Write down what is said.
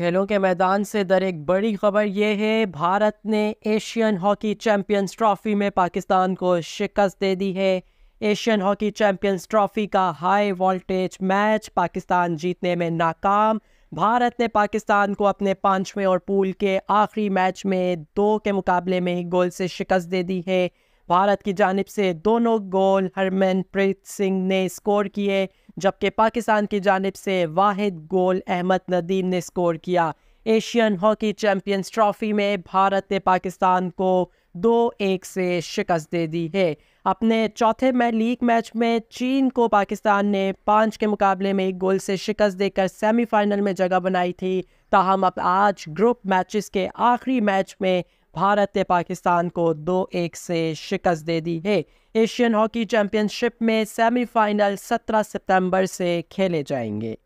खेलों के मैदान से दर एक बड़ी खबर यह है भारत ने एशियन हॉकी चैंपियंस ट्रॉफी में पाकिस्तान को शिकस्त दे दी है एशियन हॉकी चैंपियंस ट्रॉफी का हाई वोल्टेज मैच पाकिस्तान जीतने में नाकाम भारत ने पाकिस्तान को अपने पांचवें और पूल के आखिरी मैच में दो के मुकाबले में ही गोल से शिकस्त दे दी है भारत की जानब से दोनों गोल हरमनप्रीत सिंह ने स्कोर किए जबकि पाकिस्तान की जानब से वाहिद गोल अहमद नदीम ने स्कोर किया एशियन हॉकी चैम्पियंस ट्रॉफी में भारत ने पाकिस्तान को दो एक से शिकस्त दे दी है अपने चौथे में लीग मैच में चीन को पाकिस्तान ने पाँच के मुकाबले में एक गोल से शिकस्त देकर सेमीफाइनल में जगह बनाई थी ताहम अब आज ग्रुप मैचेस के आखिरी मैच में भारत ने पाकिस्तान को दो एक से शिकस्त दे दी है एशियन हॉकी चैंपियनशिप में सेमीफाइनल 17 सितंबर से खेले जाएंगे